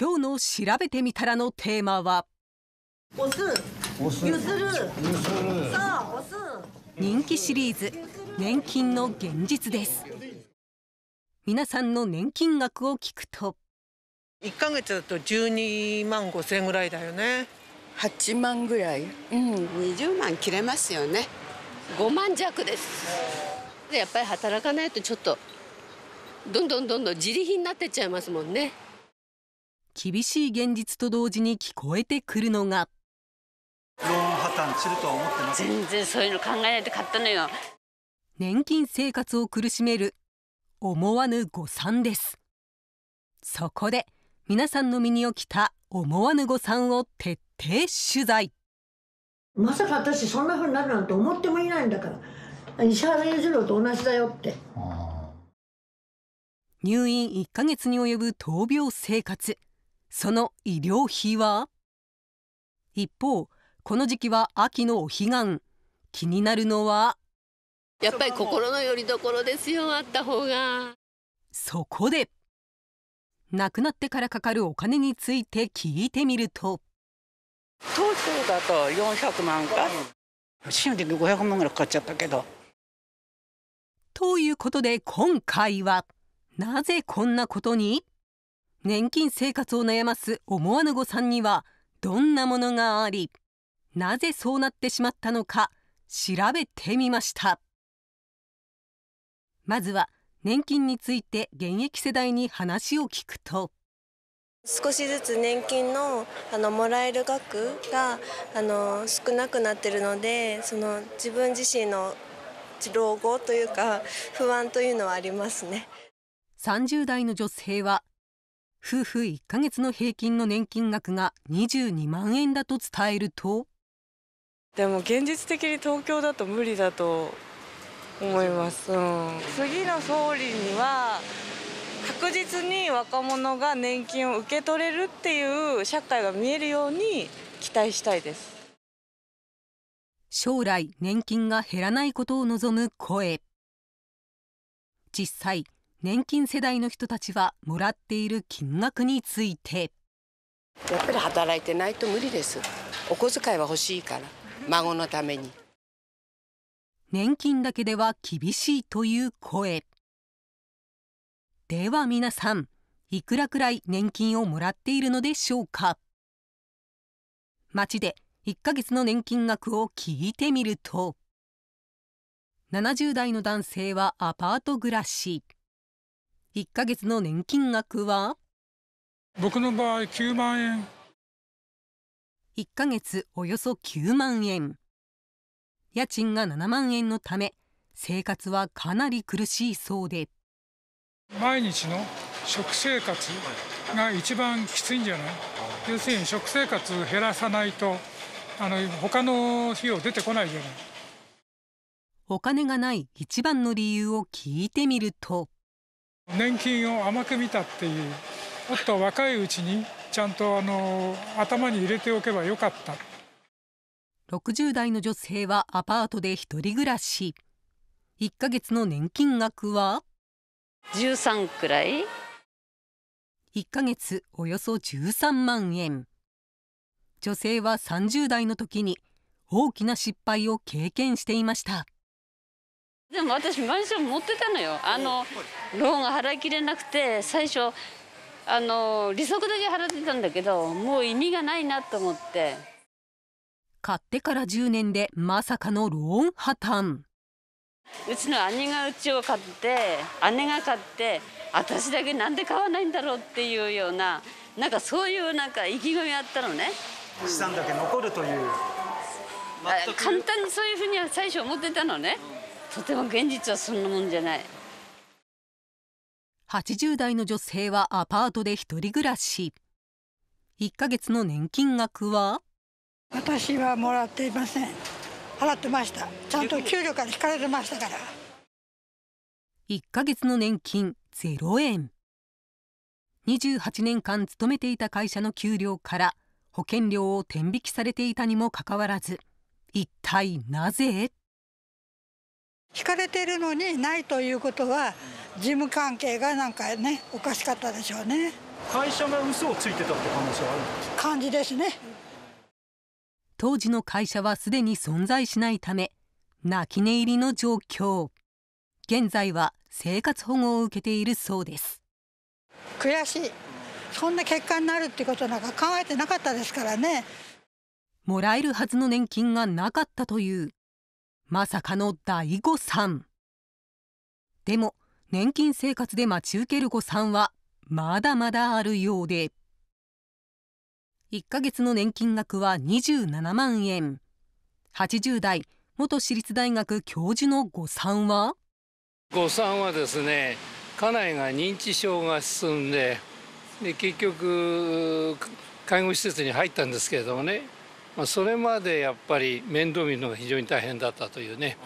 今日の調べてみたら」のテーマは人気シリーズ「年金の現実」です皆さんの年金額を聞くと1か月だと12万5千ぐらいだよね8万ぐらいうん20万切れますよね5万弱ですやっぱり働かないとちょっとどんどんどんどん自利品になってっちゃいますもんね厳しい現実と同時に聞こえてくるのがローン破綻すると思っって全然そうういのの考えなたよ年金生活を苦しめる思わぬ誤算ですそこで皆さんの身に起きた思わぬ誤算を徹底取材まさか私そんな風になるなんて思ってもいないんだから石原裕次郎と同じだよって入院1ヶ月に及ぶ闘病生活その医療費は一方この時期は秋のお彼岸気になるのはやっぱり心の拠り所ですよあった方がそこで亡くなってからかかるお金について聞いてみると当初だと400万か新宿500万ぐらいかかっちゃったけどということで今回はなぜこんなことに年金生活を悩ます思わぬ誤算にはどんなものがありなぜそうなってしまったのか調べてみましたまずは年金について現役世代に話を聞くと少しずつ年金のあのもらえる額があの少なくなってるのでその自分自身の老後というか不安というのはありますね30代の女性は夫婦1ヶ月の平均の年金額が22万円だと伝えるとでも現実的に東京だと無理だと思います、うん、次の総理には確実に若者が年金を受け取れるっていう社会が見えるように期待したいです将来年金が減らないことを望む声実際年金世代の人たちはもらっている金額について。やっぱり働いてないと無理です。お小遣いは欲しいから、孫のために。年金だけでは厳しいという声。では皆さん、いくらくらい年金をもらっているのでしょうか。街で1ヶ月の年金額を聞いてみると70代の男性はアパート暮らし1ヶ月の年金額は僕の場合9万円1ヶ月およそ9万円家賃が7万円のため生活はかなり苦しいそうで毎日の食生活が一番きついんじゃない要するに食生活減らさないとあの他の費用出てこないじゃないお金がない一番の理由を聞いてみると年金を甘く見たっていうもっと若いうちにちゃんとあの頭に入れておけばよかった60代の女性はアパートで一人暮らし1ヶ月の年金額は13くらい1ヶ月およそ13万円女性は30代の時に大きな失敗を経験していましたでも私マンション持ってたのよあのローンが払いきれなくて最初あの利息だけ払ってたんだけどもう意味がないなと思って買ってから10年でまさかのローン破綻うちの兄がうちを買って姉が買って私だけなんで買わないんだろうっていうようななんかそういうなんか意気込みあったのね資産だけ残るという簡単にそういうふうには最初思ってたのね、うんとても現実はそんなもんじゃない80代の女性はアパートで一人暮らし1ヶ月の年金額は私はもらっていません払ってましたちゃんと給料から引かれてましたから1ヶ月の年金0円28年間勤めていた会社の給料から保険料を天引きされていたにもかかわらず一体なぜ引かれているのにないということは事務関係がなんかねおかしかったでしょうね会社が嘘をついてたって可能性はある感じですね当時の会社はすでに存在しないため泣き寝入りの状況現在は生活保護を受けているそうです悔しいそんな結果になるってことなんか考えてなかったですからねもらえるはずの年金がなかったというまさかの大誤算でも年金生活で待ち受ける誤算はまだまだあるようで1ヶ月の年金額は27万円80代元私立大学教授の誤算は誤算はですね家内が認知症が進んでで結局介護施設に入ったんですけれどもねまあ、それまでやっぱり面倒見るのが非常に大変だったというね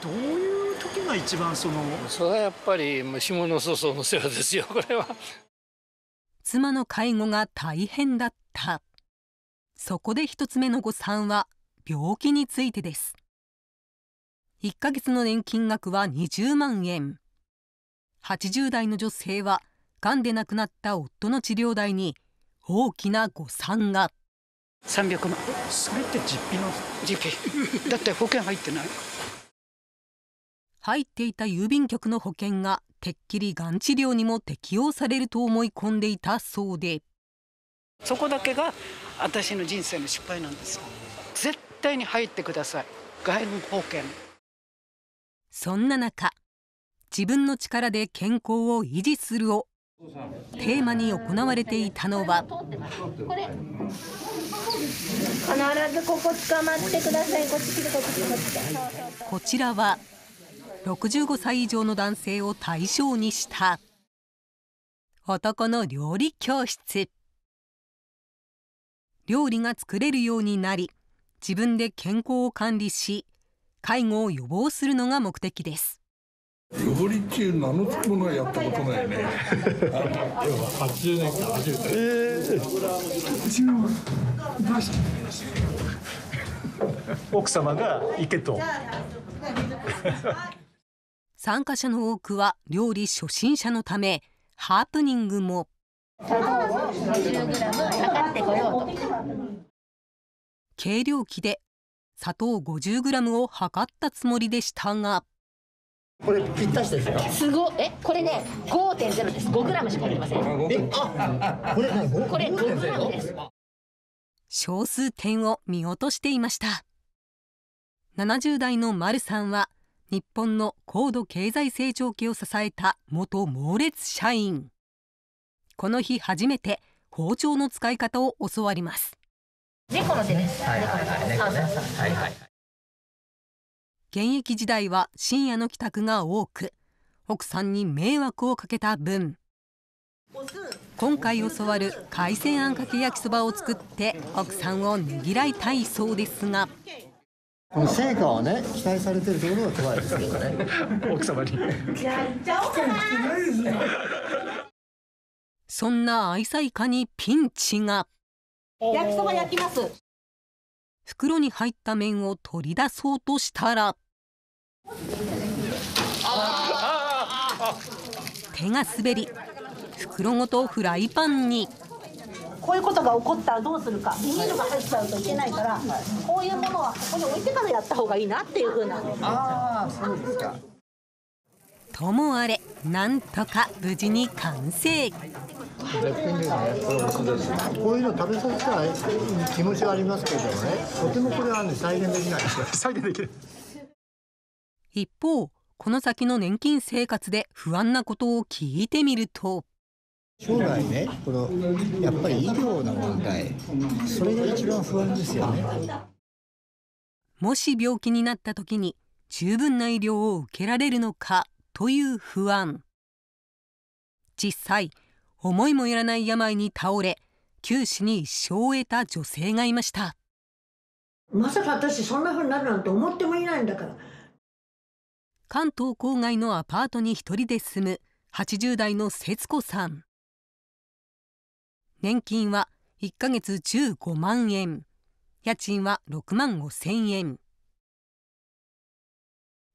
どういう時が一番そのそれはやっぱり下の粗相の世話ですよこれは妻の介護が大変だったそこで一つ目の誤算は病気についてです1ヶ月の年金額は20万円80代の女性は癌で亡くなった夫の治療代に大きな誤算が。三百万それって実費の実費だって保険入ってない入っていた郵便局の保険がてっきりがん治療にも適用されると思い込んでいたそうでそこだけが私の人生の失敗なんです絶対に入ってください外務保険そんな中自分の力で健康を維持するをテーマに行われていたのはこちらは65歳以上の男性を対象にした男の料理教室料理が作れるようになり自分で健康を管理し介護を予防するのが目的です。料理中名の付くものはやったことないね。80年間初めて。ええー。うちの奥様が行けと。参加者の多くは料理初心者のためハープニングも。計量器で砂糖 50g を測ったつもりでしたが。これぴったしですか。すごえこれね5.0です。5グラムしか入りません。あこれ何これ5グラムです。小数点を見落としていました。70代の丸さんは日本の高度経済成長期を支えた元猛烈社員。この日初めて包丁の使い方を教わります。猫の手です。猫の手。はいはいはい。現役時代は深夜の帰宅が多く奥さんに迷惑をかけた分今回教わる海鮮あんかけ焼きそばを作って奥さんをねぎらいたいそうですが。この成果をね期待されてるところが怖いですけどね 奥様にそんな愛妻家にピンチが焼きそば焼きます袋に入った麺を取り出そうとしたら手が滑り、袋ごとフライパンに。こういうことが起こったらどうするかビニールが入っちゃうといけないからこういうものはここに置いてからやった方がいいなっていうふうなともあれなんとか無事に完成こういうの食べさせたい気持ちはありますけどねとてもこれはね再現できないですよ再現できない一方、この先の年金生活で不安なことを聞いてみると。将来ね、このやっぱり医療の問題、それが一番不安ですよね。もし病気になった時に十分な医療を受けられるのかという不安。実際、思いもよらない病に倒れ、九死に一生を得た女性がいました。まさか私そんな風になるなんて思ってもいないんだから。関東郊外のアパートに1人で住む80代の節子さん。年金は1ヶ月15万円家賃は6万5千円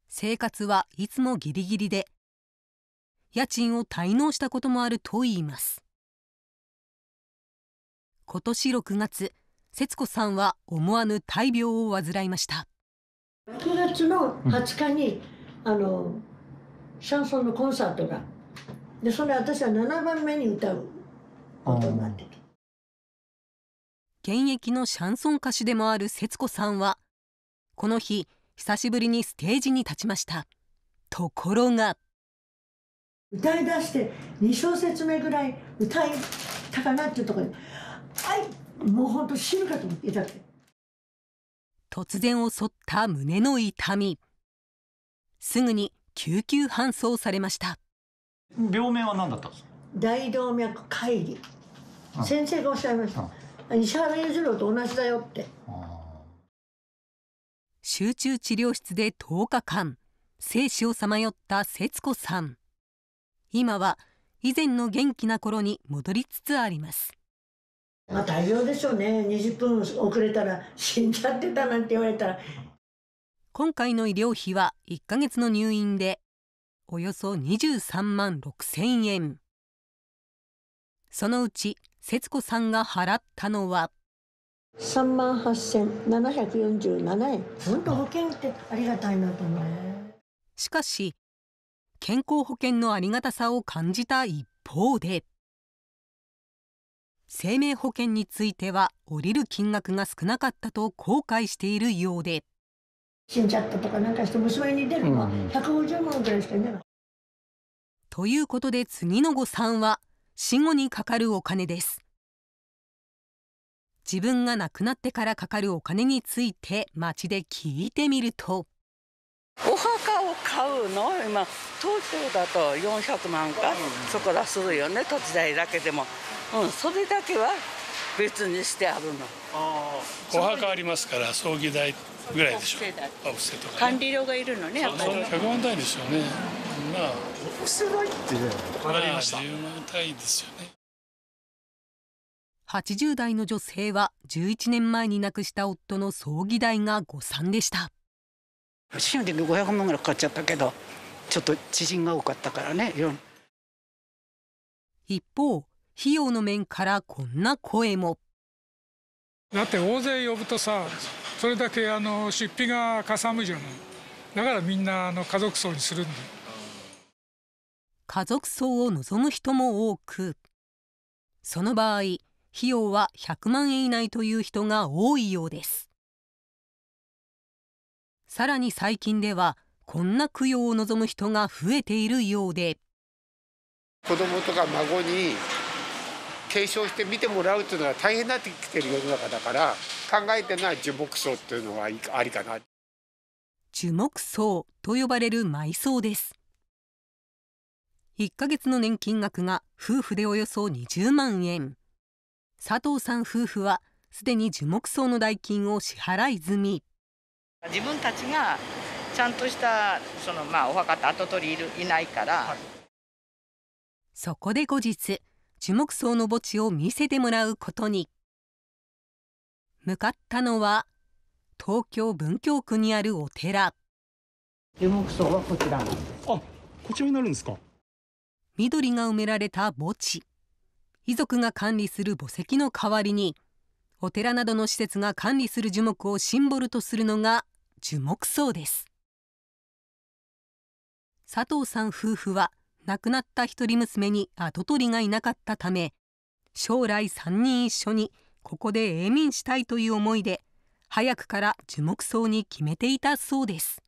生活はいつもギリギリで家賃を滞納したこともあるといいます今年6月節子さんは思わぬ大病を患いました6月の20日に、うんあのシャンソンのコンサートがでそれ私は7番目に歌うことになってた現役のシャンソン歌手でもある節子さんはこの日久しぶりにステージに立ちましたところが歌い出して2小節目ぐらい歌いたかなっていうところで「はいもう本当死ぬかと思っていたって突然襲った胸の痛みすぐに救急搬送されました病名は何だったんですか大動脈解離先生がおっしゃいました西原裕次郎と同じだよって集中治療室で10日間生死をさまよった節子さん今は以前の元気な頃に戻りつつありますまあ大病でしょうね20分遅れたら死んじゃってたなんて言われたら今回の医療費は1ヶ月の入院でおよそ23万6 0円そのうち節子さんが払ったのは3万8747円本当保険ってありがたいなと思うしかし健康保険のありがたさを感じた一方で生命保険については降りる金額が少なかったと後悔しているようで。死んじゃったとかなんかして娘に出るのは150万ぐらいしか出ない。ということで次の誤算は死後にかかるお金です。自分が亡くなってからかかるお金について街で聞いてみると。お墓を買うの今東京だと400万か、そこらするよね土地代だけでも、うん、それだけは別にしてあるのお墓ありますから葬儀代ぐらいでしょう。とか、ね、管理料がいるのね、やっぱり。100万単位ですよね。まあ、オフセってわかりました。10万単位ですよね。80代の女性は11年前に亡くした夫の葬儀代が誤算でした。死時500万ぐらいかかっちゃったけど、ちょっと知人が多かったからね。一方、費用の面からこんな声も。だって大勢呼ぶとさそれだけあの出費がかさむじゃないだからみんなあの家族葬にするんだ家族葬を望む人も多くその場合費用は100万円以内という人が多いようですさらに最近ではこんな供養を望む人が増えているようで子供とか孫に継承して見てもらうというのは大変になってきてる世の中だから考えてない樹木葬っていうのはありかな樹木葬と呼ばれる埋葬です1ヶ月の年金額が夫婦でおよそ20万円佐藤さん夫婦はすでに樹木葬の代金を支払い済み自分たちがちゃんとしたその、まあ、お墓っ跡取りいるいないから、はい、そこで後日樹木葬の墓地を見せてもらうことに。向かったのは東京・文京区にあるお寺。樹木葬はこちらなんです。あ、こちらになるんですか。緑が埋められた墓地。遺族が管理する墓石の代わりに、お寺などの施設が管理する樹木をシンボルとするのが樹木葬です。佐藤さん夫婦は亡くなった一人娘に跡取りがいなかったため将来3人一緒にここで永眠したいという思いで早くから樹木葬に決めていたそうです。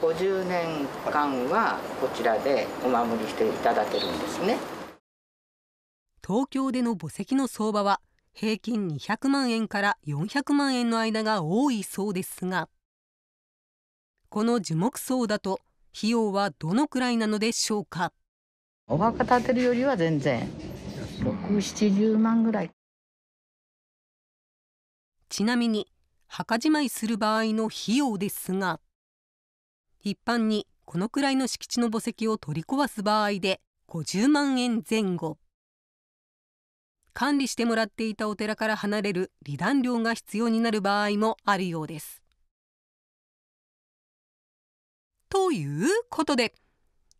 50年間はこちらでお守りしていただけるんですね東京での墓石の相場は平均200万円から400万円の間が多いそうですがこの樹木葬だと費用はどのくらいなのでしょうかお墓建てるよりは全然670万ぐらいちなみに墓じまいする場合の費用ですが一般にこのくらいの敷地の墓石を取り壊す場合で50万円前後管理してもらっていたお寺から離れる離檀料が必要になる場合もあるようです。ということで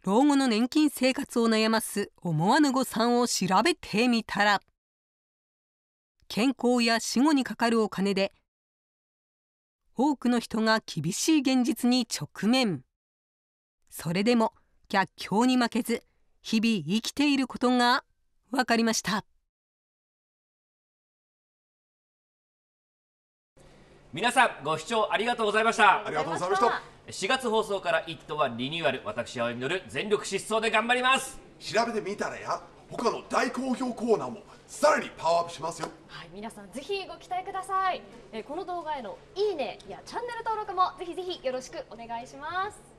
老後の年金生活を悩ます思わぬ誤算を調べてみたら。健康や死後にかかるお金で多くの人が厳しい現実に直面それでも逆境に負けず日々生きていることが分かりました皆さんご視聴ありがとうございましたありがとうございました4月放送から「イット!」はリニューアル私青みのる全力疾走で頑張ります調べてみたらや他の大好評コーナーもさらにパワーアップしますよはい皆さんぜひご期待くださいえこの動画へのいいねやチャンネル登録もぜひぜひよろしくお願いします